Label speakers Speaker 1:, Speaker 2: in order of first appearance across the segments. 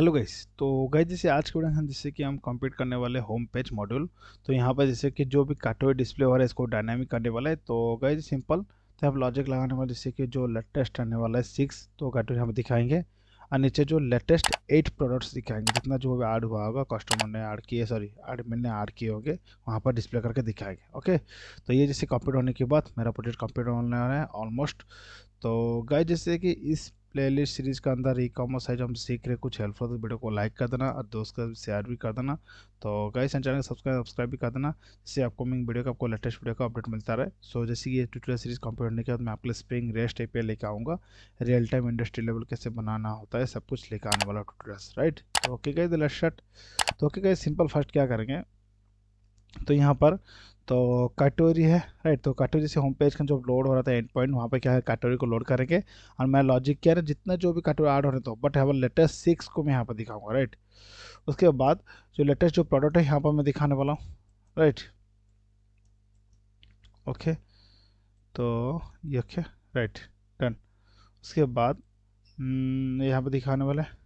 Speaker 1: Hello guys तो guys जैसे आज के वीडियो हम जैसे कि हम कंप्लीट करने वाले होम पेज मॉड्यूल तो यहाँ पर जैसे कि जो भी काटे हुए डिस्प्ले हो रहा है इसको डायनामिक करने वाला है तो गाइस सिंपल तो आप लॉजिक लगाने वाले जैसे कि जो लेटेस्ट आने वाला है सिक्स तो काटो हुए हम दिखाएंगे और नीचे जो लेटेस्ट एट प्रोडक्ट्स दिखाएंगे जितना जो भी ऐड हुआ होगा कस्टमर ने ऐड किए सॉरी एडमिन ने ऐड किए होंगे वहाँ पर डिस्प्ले करके दिखाएंगे ओके तो ये जैसे कंप्लीट होने के बाद मेरा प्रोजेक्ट कंप्लीट होने वाला है ऑलमोस्ट तो गाय जैसे कि इस प्लेलिस्ट सीरीज का अंदर ई कॉमर्स है जो हम सीख रहे कुछ हेल्पफुल तो वीडियो को लाइक कर देना और दोस्त का शेयर भी कर देना तो गाइस चैनल को सब्सक्राइब सब्सक्राइब भी कर देना जिससे अपकमिंग वीडियो का आपको लेटेस्ट वीडियो का अपडेट मिलता रहे सो so, जैसे ये ट्यूटोरियल सीरीज कंप्लीट होने के बाद मैं आपके लिए स्प्रिंग रेस्ट एपीआई लेकर आऊँगा रियल टाइम इंडस्ट्री लेवल कैसे बनाना होता है सब कुछ लेकर आने वाला ट्यूटोरियल्स राइट ओके गए दिल शर्ट तो ओके गए सिंपल फर्स्ट क्या करेंगे तो यहाँ पर तो कटोरी है राइट तो कटोरी से होम पेज का जो लोड हो रहा था एंड पॉइंट वहाँ पे क्या है कटोरी को लोड करेंगे और मैं लॉजिक क्या है जितना जो भी कटोरी ऐड हो रहे थे बट है लेटेस्ट सिक्स को मैं यहाँ पर दिखाऊंगा राइट उसके बाद जो लेटेस्ट जो प्रोडक्ट है यहाँ पर मैं दिखाने वाला हूँ राइट ओके तो ये राइट डन उसके बाद हम्म, यहाँ पर दिखाने वाला है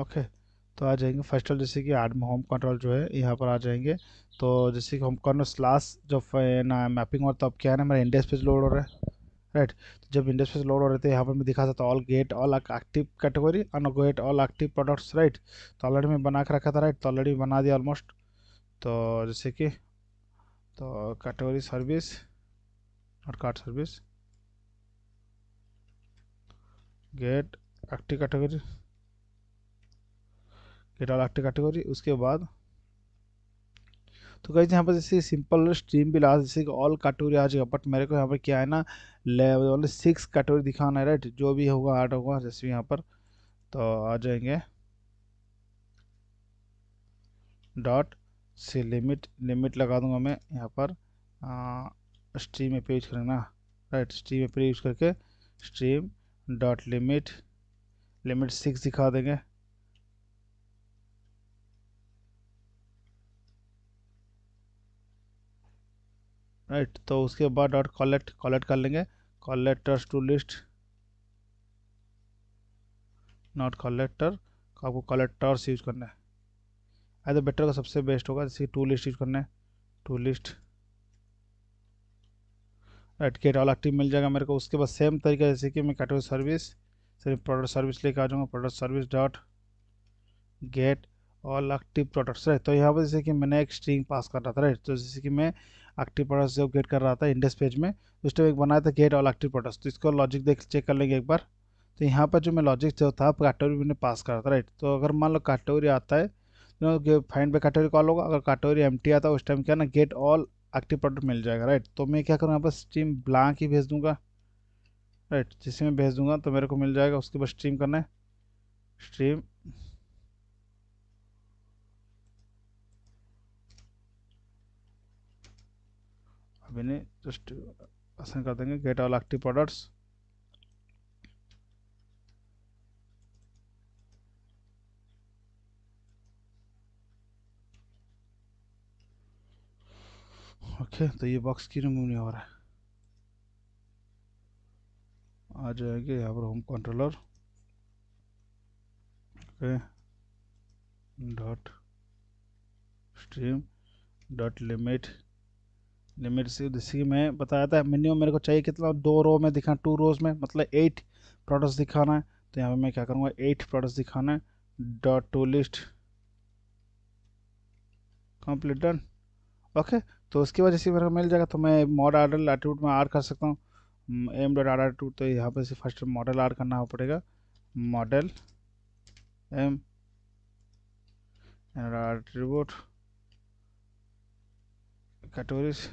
Speaker 1: ओके तो आ जाएंगे फर्स्ट ऑफ जैसे कि आर्म होम कंट्रोल जो है यहाँ पर आ जाएंगे तो जैसे कि होम कंट्रोल स्लास जब ना मैपिंग और तब क्या है ना मेरा इंडेक्स पेज लोड हो रहा है राइट तो जब इंडेस पेज लोड हो रहे थे यहाँ पर मैं दिखा सकता all get all active category and get all active products right तो ऑलरेडी मैं बना के रखा था राइट तो ऑलरेडी बना दिया ऑलमोस्ट तो जैसे कि तो कैटेगरी सर्विस और card service get active category एडोलाक्ट कैटेगरी उसके बाद तो कहीं यहाँ पर जैसे सिंपल स्ट्रीम भी ला जैसे कि ऑल कैटेगरी आ जाएगा बट मेरे को यहाँ पर क्या है ना लेवल सिक्स कैटेगरी दिखाना है राइट जो भी होगा आर्ट होगा जैसे यहाँ पर तो आ जाएंगे डॉट से लिमिट लिमिट लगा दूंगा मैं यहाँ पर स्ट्रीम पे यूज करना राइट स्ट्रीम पे यूज करके stream dot limit limit six दिखा देंगे राइट तो उसके बाद डॉट कॉलेक्ट कॉलेक्ट कर लेंगे collectors to list not collector आपको कॉलेक्टर्स यूज करना है आई तो बेटर का सबसे बेस्ट होगा जैसे टू लिस्ट यूज करना है to list right get all active मिल जाएगा मेरे को उसके बाद सेम तरीका जैसे कि मैं कैटेगरी सर्विस सिर्फ प्रोडक्ट सर्विस लेके आ जाऊँगा product service dot get all active products right तो यहाँ पर जैसे कि मैंने एक स्ट्रिंग पास कर रहा था राइट तो जैसे कि मैं एक्टिव जब गेट कर रहा था इंडेक्स पेज में उस टाइम एक बनाया था गेट ऑल एक्टिव प्रोडक्ट्स तो इसको लॉजिक देख चेक कर लेंगे एक बार तो यहाँ पर जो मैं लॉजिक जो था कैटेगरी मैंने पास करा था राइट तो अगर मान लो कैटेगरी आता है तो फाइंड बाय कैटेगरी कॉल होगा अगर कैटेगरी एम आता है उस टाइम क्या ना गेट ऑल एक्टिव प्रोडक्ट मिल जाएगा राइट तो मैं क्या करूँ यहाँ पर स्ट्रीम ब्लैंक ही भेज दूँगा राइट जिसे मैं भेज दूँगा तो मेरे को मिल जाएगा उसके बाद स्ट्रीम करना है स्ट्रीम मैंने जस्ट असाइन कर देंगे get all active products okay तो ये बॉक्स की रिमूव नहीं हो रहा है आ जाएंगे यहाँ पर home controller okay dot stream dot limit limit से इसी में बताया था मिनिमम मेरे को चाहिए कितना दो रो में दिखा टू रोज में मतलब एट प्रोडक्ट्स दिखाना है तो यहाँ पे मैं क्या करूँगा एट प्रोडक्ट्स दिखाना है dot to list complete done okay तो उसकी वजह जैसे मेरे को मिल जाएगा तो मैं मॉडल आर्डर एटीट्यूड में आर कर सकता हूँ एम डॉट आर एटीट्यूड तो यहाँ पर से फर्स्ट मॉडल आर करना हो पड़ेगा मॉडल एम एंड आर एटीट्यूड कैटेगरीज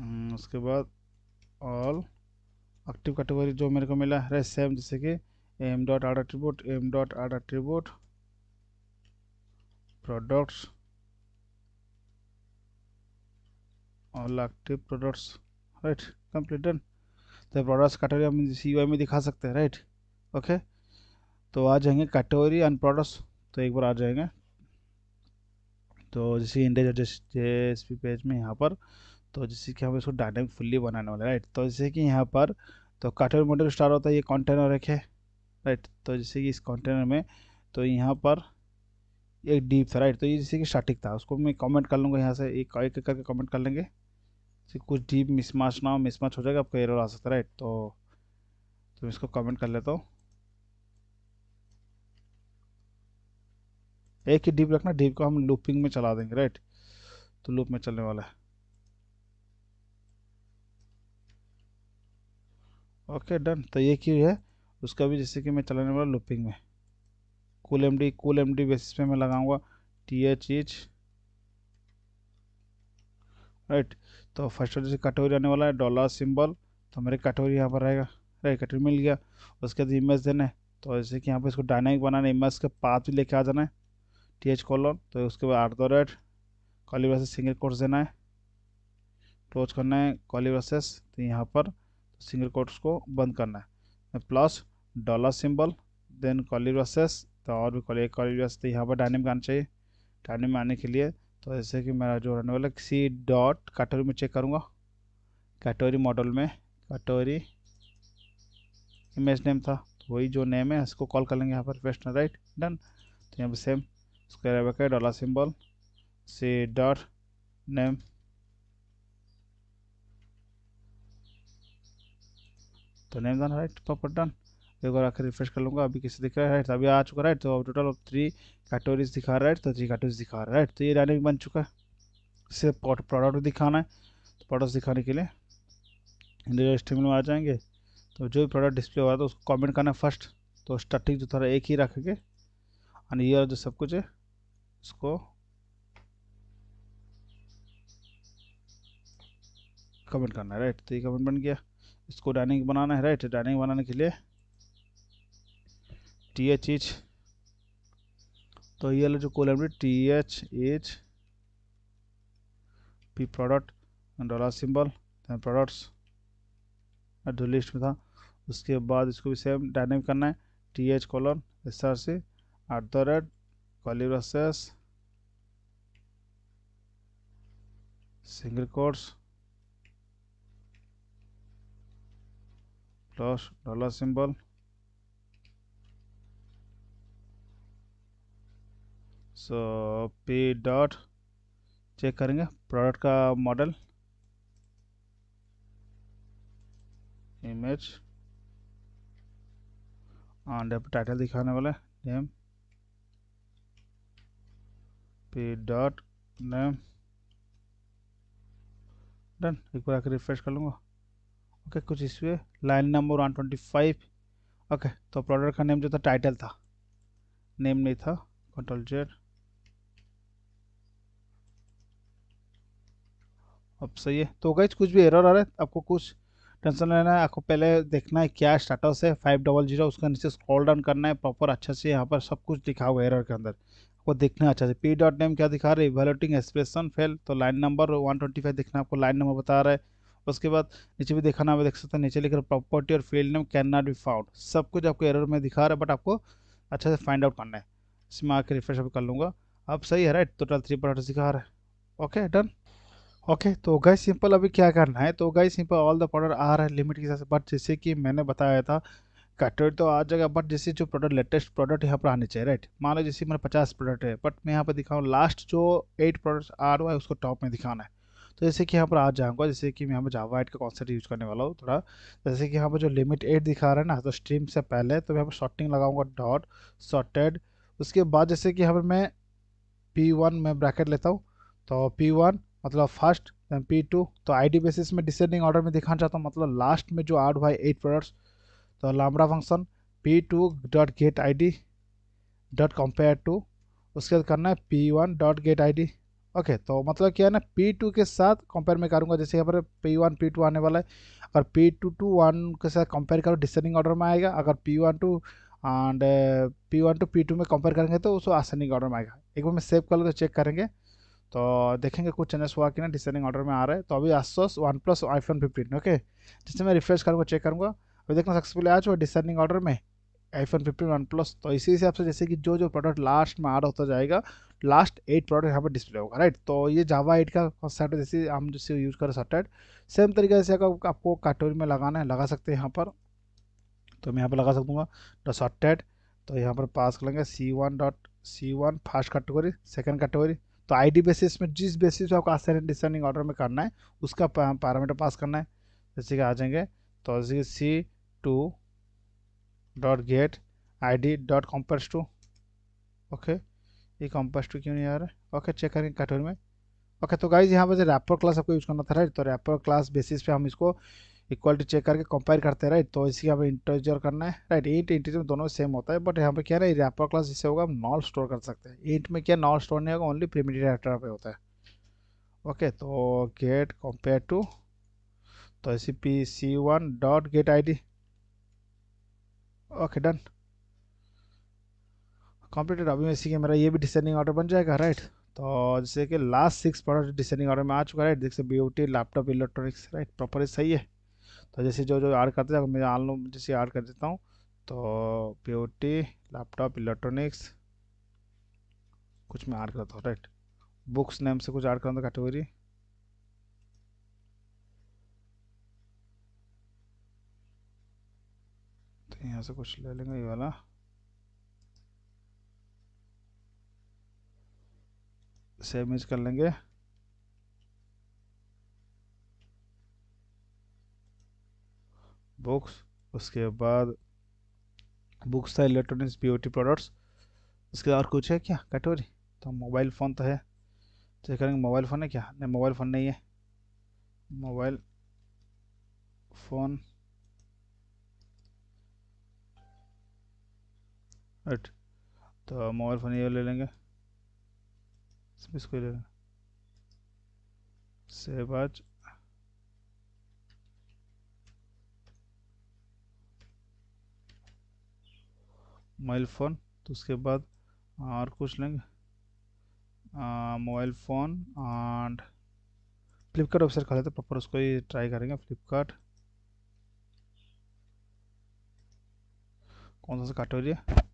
Speaker 1: हम्म, उसके बाद ऑल एक्टिव कैटेगरी जो मेरे को मिला है सेम जैसे कि M dot R tribute M dot R tribute products all active products right complete done तो प्रोडक्ट्स कैटेगरी हम सी में दिखा सकते हैं राइट ओके तो आ जाएंगे कैटेगरी एंड प्रोडक्ट्स तो एक बार आ जाएंगे तो जैसे इंडेज जे एस पेज में यहाँ पर तो जैसे कि हम इसको डायनेमिक फुल्ली बनाने वाले राइट तो जैसे कि यहाँ पर तो कार्टून मॉडल स्टार होता है ये कंटेनर एक है राइट तो जैसे कि इस कंटेनर में तो यहाँ पर एक डीप था राइट तो ये जैसे कि स्टार्टिक था उसको मैं कमेंट कर लूँगा यहाँ से एक एक करके कमेंट कर लेंगे जैसे कुछ डीप मिसमैच ना हो मिसमैच हो जाएगा आपको एरर आ सकता है राइट तो तो इसको कमेंट कर लेता हूँ एक ही डीप रखना डीप को हम लूपिंग में चला देंगे राइट तो लूप में चलने वाला है ओके डन तो ये क्यों है उसका भी जैसे कि मैं चलाने वाला लूपिंग में cool M D cool M D basis पे मैं लगाऊंगा टी एच एच राइट तो फर्स्ट जैसे कटोरी आने वाला है डॉलर सिंबल तो मेरे कटोरी यहाँ पर रहेगा राइट कटोरी मिल गया उसके बाद इमेज देना है तो जैसे कि यहाँ पर इसको डायनेमिक बनाना है इमेज के पाथ भी लेके आ जाना है टी एच कॉलर तो उसके बाद आठ दो रेड कॉली से सिंगल कोर्स देना है क्लोज करना है कॉली तो यहाँ पर सिंगल कोट्स को बंद करना है plus dollar symbol then calling versus तो और भी कॉलिंग कॉलिंग वर्सेस तो यहाँ पर डायनेमिक आना चाहिए डायनेमिक आने के लिए तो जैसे कि मेरा जो रहने वाला सी डॉट कैटेगरी में चेक करूँगा कैटेगरी मॉडल में कैटेगरी इमेज नेम था तो वही जो नेम है इसको कॉल कर लेंगे यहाँ पर वेस्टर्न राइट डन तो यहाँ पर same square dollar symbol C dot name तो name done right proper done एक बार आखिर रिफ्रेश कर लूँगा अभी किसी दिख रहा है राइट अभी आ चुका राइट तो अब टोटल थ्री कैटोरीज दिखा रहा है तो थ्री कैटोरीज दिखा रहा है राइट तो ये डायनेमिक बन चुका है सिर्फ प्रोडक्ट दिखाना है तो प्रोडक्ट दिखाने के लिए इंडिया स्ट्रीम में आ जाएंगे तो जो भी प्रोडक्ट डिस्प्ले हुआ था उसको कॉमेंट करना है फर्स्ट तो स्टार्टिंग जो थोड़ा एक ही रखेंगे एंड ये और जो सब कुछ है उसको कमेंट करना है राइट तो ये कमेंट बन गया इसको डाइनिंग बनाना है राइट डाइनिंग बनाने के लिए टी एच एच तो ये जो column T H H P product dollar symbol products जो लिस्ट में था उसके बाद इसको भी सेम डाइनिंग करना है T H colon S R C at the rate curly braces single quotes slash dollar symbol so P dot check करेंगे प्रोडक्ट का मॉडल इमेज एंड टाइटल दिखाने वाला name P dot name done एक बार आकर रिफ्रेश कर लूँगा ओके कुछ इस लाइन नंबर 125 ओके तो प्रोडक्ट का नेम जो था टाइटल था नेम नहीं था कंट्रोल जेड अब सही है तो गई कुछ भी एरर आ रहा है आपको कुछ टेंशन लेना है आपको पहले देखना है क्या स्टाटस है फाइव डबल जीरो उसका नीचे स्क्रॉल डाउन करना है प्रॉपर अच्छे से यहाँ पर सब कुछ दिखा हुआ एरर के अंदर आपको देखना है अच्छा से पी डॉट नेम क्या दिखा रहा है इवेल्यूटिंग एक्सप्रेशन फेल तो line number one twenty five देखना आपको लाइन नंबर बता रहा है उसके बाद नीचे भी देखा ना आप देख सकते हैं नीचे लिखकर प्रॉपर्टी और field name can not be found सब कुछ आपको एरर में दिखा रहा है बट आपको अच्छे से फाइंड आउट करना है इसमें आके रिफ्रेश कर लूँगा अब सही है राइट टोटल थ्री पॉइंट दिखा रहा है ओके डन ओके तो गाइज सिंपल अभी क्या करना है तो guys simple all the product आ रहा है लिमिट के हिसाब से बट जैसे कि मैंने बताया था कटोरी तो आ जाएगा बट जैसे जो प्रोडक्ट लेटेस्ट प्रोडक्ट यहाँ पर आने चाहिए राइट मान लो जैसे मेरा पचास प्रोडक्ट है बट मैं यहाँ पर दिखाऊँ लास्ट जो एट प्रोडक्ट्स आ रहा है उसको टॉप में दिखाना है तो जैसे कि यहाँ पर आ जाऊँगा जैसे कि मैं यहाँ पर जावा एट का कॉन्सेप्ट यूज़ करने वाला हूँ थोड़ा जैसे कि यहाँ पर जो लिमिट एट दिखा रहा है ना तो स्ट्रीम से पहले तो मैं यहाँ पर शॉर्टिंग लगाऊंगा डॉट शॉर्टेड उसके बाद जैसे कि यहाँ पर मैं पी वन में ब्रैकेट लेता हूँ तो पी वन मतलब फर्स्ट दैन पी टू तो आई डी बेसिस में डिसेंडिंग ऑर्डर में दिखाना चाहता हूँ मतलब लास्ट में जो आठ हुआ एट प्रोडक्ट्स तो lambda function P two dot get I D dot compare to उसके बाद करना है P one dot get I D okay तो मतलब क्या है ना पी टू के साथ कंपेयर में करूँगा जैसे यहाँ पर पी वन पी टू आने वाला है अगर पी टू टू वन के साथ कंपेयर करो डिसेंडिंग ऑर्डर में आएगा अगर P one two and P one two P two में कंपेयर करेंगे तो उसको असेंडिंग ऑर्डर में आएगा एक बार मैं सेव कर तो चेक करेंगे तो देखेंगे कुछ चेंजेस हुआ कि ना डिसेंडिंग ऑर्डर में आ रहा है तो अभी आसोस OnePlus iPhone fifteen okay जिससे मैं रिफ्रेश करूँगा चेक करूँगा अभी देखना सक्सेसफुल आ चुका डिसेंडिंग ऑर्डर में iPhone fifteen OnePlus तो इसी हिसाब से जैसे कि जो जो प्रोडक्ट लास्ट में आ रहा होता जाएगा लास्ट एट प्रोडक्ट यहाँ पर डिस्प्ले होगा राइट तो ये जावा एट का सेट जैसे हम जैसे यूज़ करें सटेट सेम तरीके से अगर आपको कैटेगरी में लगाना है लगा सकते हैं यहाँ पर तो मैं यहाँ पर लगा सकूँगा द सटेट तो यहाँ पर पास कर लेंगे C one dot C one first category second category तो आईडी बेसिस में जिस बेसिस पे आपको आसेंट डिसेंडिंग ऑर्डर में करना है उसका पैरामीटर पास करना है जैसे कि आ जाएंगे तो जैसे कि C two dot get I D dot compare to okay ये कॉम्पर्स टू क्यों नहीं आ रहा है ओके चेक करेंगे कटोरी में ओके तो गाइज यहाँ पर जो रैपर क्लास आपको यूज़ करना था राइट तो रैपर क्लास बेसिस पे हम इसको इक्वालिटी चेक करके कंपेयर करते हैं राइट तो इसी हमें इंटीजर करना है राइट एट इंटीजर दोनों सेम होता है बट यहाँ पर क्या है रैपर क्लास जिससे होगा हम नॉल स्टोर कर सकते हैं एट में क्या नॉल स्टोर नहीं होगा ओनली प्रिमिटिव रैपर पे होता है ओके तो गेट कंपेयर टू तो ऐसी P C one dot get I D okay done completed अभी मैं मेरा ये भी डिसेंडिंग ऑर्डर बन जाएगा राइट तो जैसे कि last six product descending order में आ चुका है राइट जैसे beauty laptop electronics right proper सही है तो जैसे जो जो ऐड करते हैं मैं आन लूँ जैसे ऐड कर देता हूँ तो ब्यूटी लैपटॉप इलेक्ट्रॉनिक्स कुछ मैं ऐड करता हूँ राइट बुक्स नेम से कुछ ऐड करता हूँ कैटेगरी यहाँ से कुछ ले लेंगे ये वाला सेम इज कर लेंगे बुक्स उसके बाद बुक्स था इलेक्ट्रॉनिक्स ब्यूटी प्रोडक्ट्स उसके और कुछ है क्या कटोरी तो मोबाइल फ़ोन तो है चेक तो करेंगे मोबाइल फ़ोन है क्या नहीं मोबाइल फ़ोन नहीं है मोबाइल फ़ोन एट तो मोबाइल फोन ये ले लेंगे इसको ले लेंगे से आज मोबाइल फ़ोन तो उसके बाद और कुछ लेंगे mobile phone and Flipkart officer खा लेते प्रॉपर उसको ही ट्राई करेंगे फ्लिपकार्ट कौन सा कैटेगरी है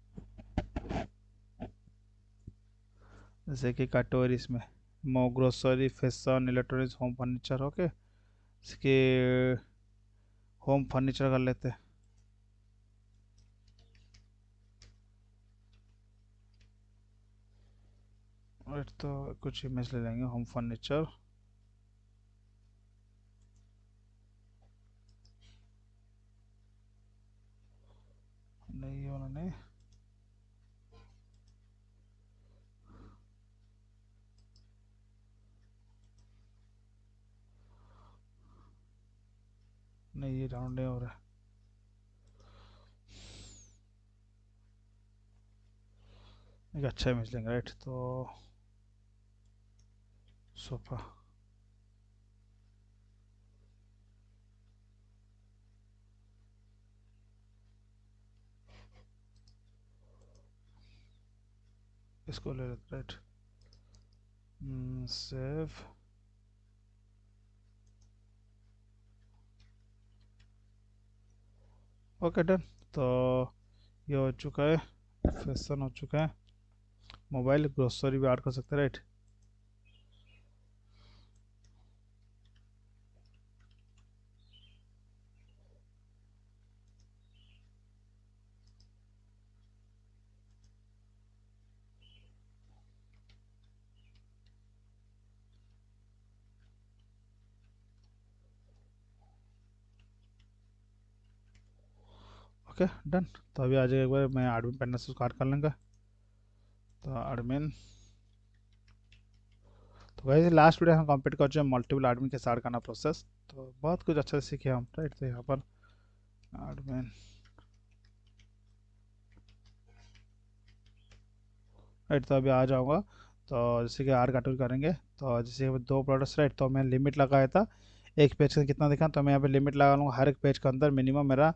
Speaker 1: जैसे कि काटोरीज में मो grocery fashion electronics home furniture okay इसके होम फर्नीचर कर लेते हैं तो कुछ इमेज ले लेंगे होम फर्नीचर नहीं उन्होंने नहीं ये राउंड हो रहा है एक अच्छा इमेज लेंगे राइट तो सोफा इसको ले लेते right save hmm, okay done तो ये हो चुका है फैसन हो चुका है मोबाइल ग्रोसरी भी ऐड कर सकते हैं राइट ओके डन तो अभी आ जाएगा एक बार मैं एडमिन पैनल से स्टार्ट कर लेंगे तो एडमिन तो वैसे लास्ट वीडियो हम कंप्लीट कर चुके हैं मल्टीपल एडमिन के साथ करना प्रोसेस तो बहुत कुछ अच्छा से सीखे हम राइट तो यहाँ पर एडमिन राइट तो अभी आ जाऊँगा तो जैसे कि आर कार्टून करेंगे तो जैसे कि दो प्रोडक्ट्स राइट तो मैं लिमिट लगाया था एक पेज का कितना दिखा तो मैं यहाँ पे लिमिट लगा लूँगा हर एक पेज के अंदर मिनिमम मेरा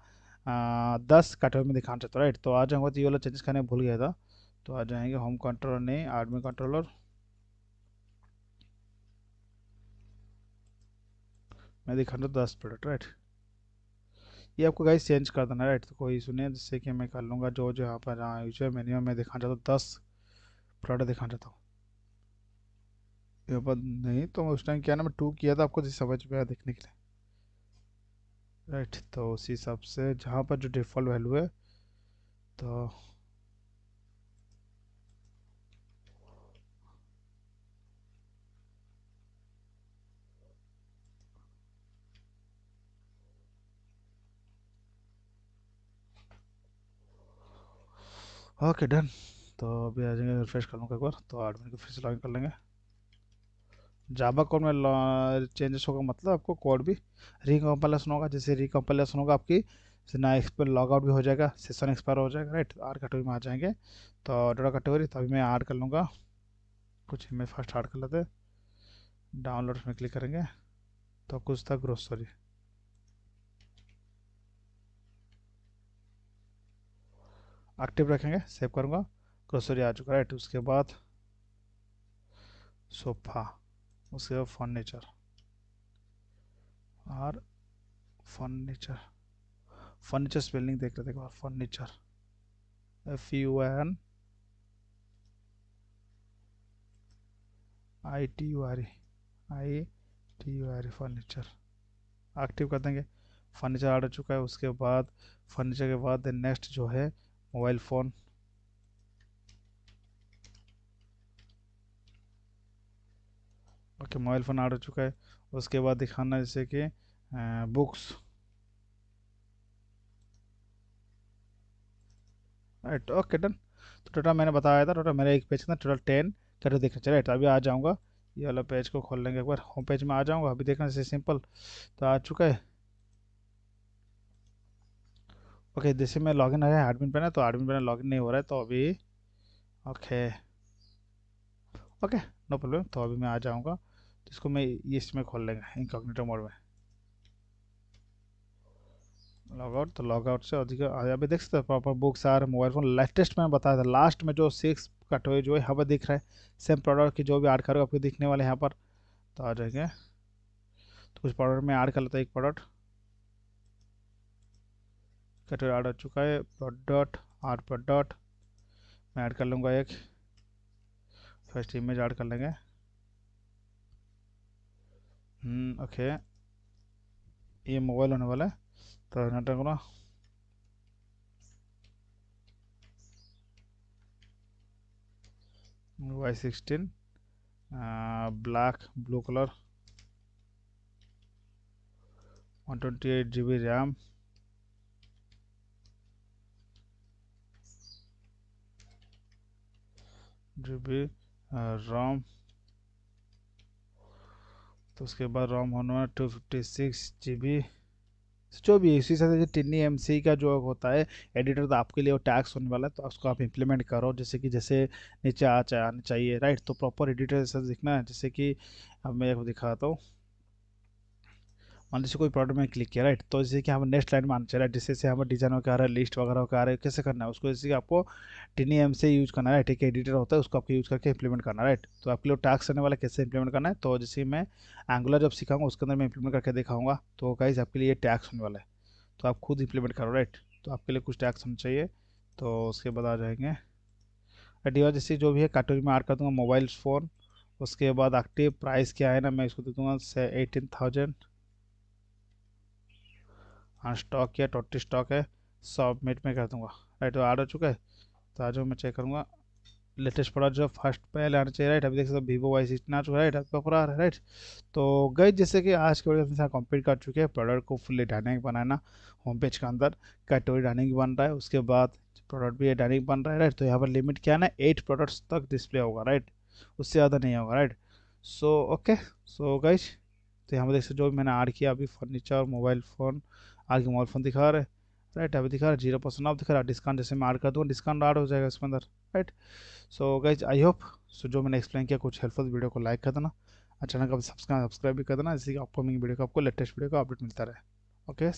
Speaker 1: दस का में दिखाना चाहता हूँ राइट तो आ जाऊँगा तो ये वाला चेंजेस करने भूल गया था तो आ जाएंगे होम कंट्रोलर नहीं आर्मी कंट्रोलर मैं दिखाना हूँ दस प्रोडक्ट राइट ये आपको गाइस चेंज कर देना राइट तो कोई इशू नहीं जिससे कि मैं कर लूँगा जो जो यहाँ पर जहाँ यूज है मेन्यू में दिखाना चाहता हूँ दस प्रोडक्ट दिखाना चाहता हूँ यहाँ पर नहीं तो उस टाइम क्या ना मैं टू किया था आपको समझ में आया देखने के लिए राइट तो उसी हिसाब से जहाँ पर जो डिफ़ॉल्ट वैल्यू है तो ओके डन तो अभी आ जाएंगे रिफ्रेश कर लूँगा एक बार तो आठ मिनट को फिर से लॉगिन कर लेंगे जावा कोड में चेंजेस होगा मतलब आपको कोड भी रिकम्पलेशन होगा जैसे रिकम्पलेशन होगा आपकी ना एक्सपायर लॉगआउट भी हो जाएगा सेशन एक्सपायर हो जाएगा राइट आर कैटेगरी में आ जाएंगे तो डोडा कैटेगरी तभी मैं ऐड कर लूँगा कुछ मैं फर्स्ट ऐड कर लेते डाउनलोड में क्लिक करेंगे तो कुछ था ग्रोसरी एक्टिव रखेंगे सेव करूँगा ग्रोसरी आ चुका राइट उसके बाद सोफा उसे अब furniture or furniture furniture spelling देख लेते हैं furniture F U N I T U R E I T U R E furniture active कर देंगे फर्नीचर आ चुका है उसके बाद फर्नीचर के बाद नेक्स्ट जो है मोबाइल फ़ोन आपके मोबाइल फ़ोन ऐड हो चुका है उसके बाद दिखाना जैसे कि बुक्स राइट ओके डन तो टोटल मैंने बताया था टोटल मेरा एक पेज का टोटल टेन करके देखना चलिए तो अभी आ जाऊँगा ये वाला पेज को खोल लेंगे एक बार होम पेज में आ जाऊँगा अभी देखना जैसे सिंपल तो आ चुका है ओके जैसे मैं लॉगिन आया एडमिन पे ना तो एडमिन पे लॉगिन नहीं हो रहा है तो अभी ओके ओके नो प्रॉब्लम तो अभी मैं आ जाऊँगा इसको मैं ये इसमें खोल लेंगे इनकॉग्निटो मोड में लॉग आउट तो लॉग आउट से अधिक अभी देख सकते हो proper books or mobile phone latest में बताया था लास्ट में जो सिक्स कटवे जो है यहाँ पर दिख रहा है सेम प्रोडक्ट की जो भी ऐड करोगे आपको दिखने वाले यहाँ पर तो आ जाएंगे तो कुछ प्रोडक्ट में ऐड कर लेता है एक प्रोडक्ट कटवे ऐड हो चुका है प्रोडक्ट आर प्रोडक्ट मैं ऐड कर लूँगा एक फर्स्ट इमेज ऐड कर लेंगे हम्म। ओके ये मोबाइल होने वाला है तो नाटक करो Y sixteen black blue colour one twenty eight G B RAM G B ROM तो उसके बाद रोम होना two fifty six G B जो भी इसी से टिन्नी एम सी का जो होता है एडिटर तो आपके लिए वो टैक्स होने वाला है तो उसको आप इम्प्लीमेंट करो जैसे कि जैसे नीचे आ चाहिए राइट तो प्रॉपर एडिटर जैसा दिखना है जैसे कि अब मैं एक दिखाता हूँ मान लीजिए कोई प्रोडक्ट में क्लिक किया राइट तो जैसे कि हमें नेक्स्ट लाइन में आना चाहिए जिससे से हमें डिजाइन वगैरह रहा है लिस्ट वगैरह का रहा है कैसे करना है उसको जैसे कि आपको टी एम से यूज़ करना है ठीक है एडिटर होता है उसको आपको यूज़ करके इंप्लीमेंट करना राइट तो आपके लिए टास्क आने वाला कैसे इंप्लीमेंट करना है तो जैसे मैं एंगुलर जब सिखाऊंगा उसके अंदर मैं इंप्लीमेंट करके दिखाऊंगा तो कहीं आपके लिए टैक्स होने वाला है तो आप खुद इंप्लीमेंट करो राइट तो आपके लिए कुछ टैक्स होना चाहिए तो उसके बाद आ जाएंगे डिवाइस जैसे जो भी है कार्टून में आर्ट कर दूंगा मोबाइल फ़ोन उसके बाद एक्टिव प्राइस क्या है ना मैं इसको दे दूंगा एटीन थाउजेंड हाँ स्टॉक या टोटी स्टॉक है सबमिट में कर दूंगा राइट तो ऐड हो चुका है तो आज मैं चेक करूँगा लेटेस्ट प्रोडक्ट जो फर्स्ट पहले आना चाहिए राइट अभी देख सकते वीवो वाई सिक्सटीन आ चुका है राइट आपका पूरा रहा है राइट तो गई जैसे कि आज के वीडियो के कंप्लीट कर चुके हैं प्रोडक्ट को फुल्ली डाइनिंग बनाना होम पेज के अंदर कैटोरी डाइनिंग बन रहा है उसके बाद प्रोडक्ट भी डाइनिंग बन रहा है राइट तो यहाँ पर लिमिट क्या है ना एट प्रोडक्ट्स तक डिस्प्ले होगा राइट उससे ज़्यादा नहीं होगा राइट सो ओके सो गई तो यहाँ पर देख सकते जो मैंने ऐड किया अभी फर्नीचर मोबाइल फ़ोन आगे मोबाइल फोन दिखा रहा है राइट अभी दिखा रहा है जीरो परसेंट ऑफ दिखा रहा है डिस्काउंट जैसे मैं ऐड कर दूँगा डिस्काउंट ऐड हो जाएगा इसके अंदर right so guys I hope so जो मैंने एक्सप्लेन किया कुछ हेल्पफुल वीडियो को लाइक कर देना अच्छा लगा सब्सक्राइब सब्सक्राइब भी कर देना इसी अपकमिंग वीडियो को आपको लेटेस्ट वीडियो का अपडेट मिलता रहे ओके